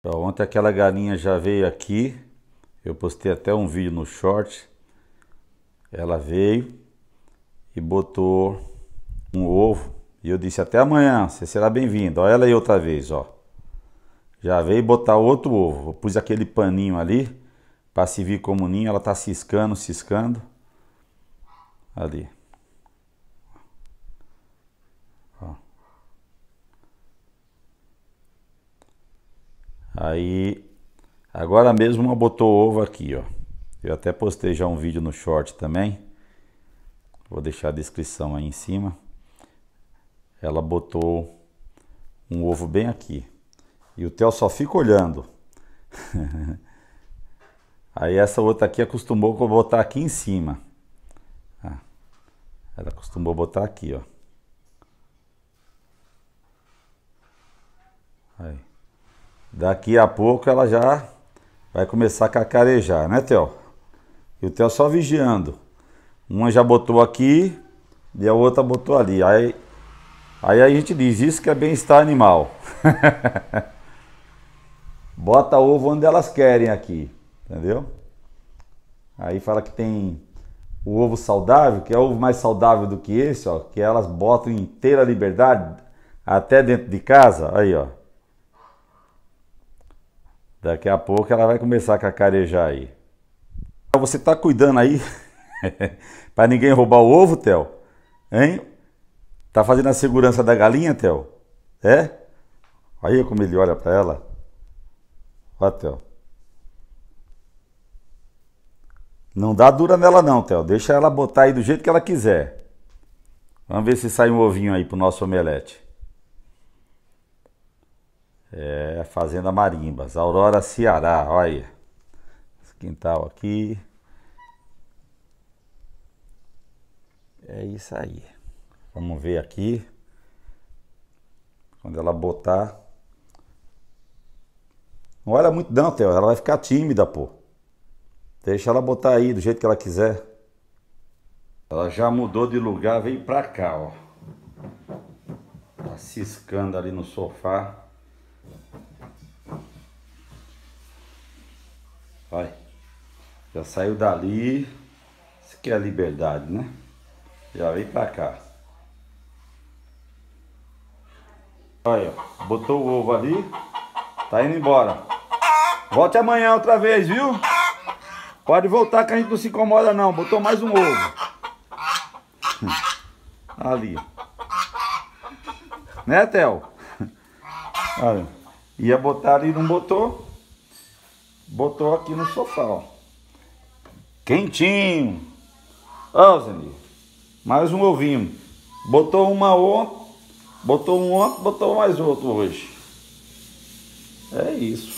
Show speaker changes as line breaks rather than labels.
Então, ontem aquela galinha já veio aqui. Eu postei até um vídeo no short. Ela veio e botou um ovo. E eu disse até amanhã, você será bem-vindo. Olha ela aí outra vez, ó. Já veio botar outro ovo. Eu pus aquele paninho ali para servir como ninho. Ela tá ciscando, ciscando. Ali. Aí, agora mesmo uma botou ovo aqui, ó. Eu até postei já um vídeo no short também. Vou deixar a descrição aí em cima. Ela botou um ovo bem aqui. E o Theo só fica olhando. aí essa outra aqui acostumou com botar aqui em cima. Ah, ela acostumou botar aqui, ó. Aí. Daqui a pouco ela já vai começar a cacarejar, né, Theo? E o Theo só vigiando. Uma já botou aqui e a outra botou ali. Aí, aí a gente diz: Isso que é bem-estar animal. Bota ovo onde elas querem aqui, entendeu? Aí fala que tem o ovo saudável, que é o ovo mais saudável do que esse, ó, que elas botam em inteira liberdade até dentro de casa. Aí, ó. Daqui a pouco ela vai começar a cacarejar aí. Então, você tá cuidando aí para ninguém roubar o ovo, Theo? Hein? Tá fazendo a segurança da galinha, Theo? É? Olha é como ele olha para ela. Ó, Theo. Não dá dura nela não, Theo. Deixa ela botar aí do jeito que ela quiser. Vamos ver se sai um ovinho aí pro nosso omelete. É, Fazenda Marimbas, Aurora Ceará, olha. Esse quintal aqui. É isso aí. Vamos ver aqui. Quando ela botar. Não olha muito não, Theo. Ela vai ficar tímida, pô. Deixa ela botar aí do jeito que ela quiser. Ela já mudou de lugar, vem pra cá, ó. Tá ciscando ali no sofá. Vai. Já saiu dali. Isso aqui é liberdade, né? Já vem pra cá.
Olha, botou o ovo ali. Tá indo embora. Volte amanhã outra vez, viu? Pode voltar que a gente não se incomoda não. Botou mais um ovo.
ali.
Né, Theo? Olha. Ia botar ali, não botou. Botou aqui no sofá, ó. Quentinho. Ó, Zenir. Mais um ovinho. Botou uma ontem, botou um ontem, botou mais outro hoje. É isso.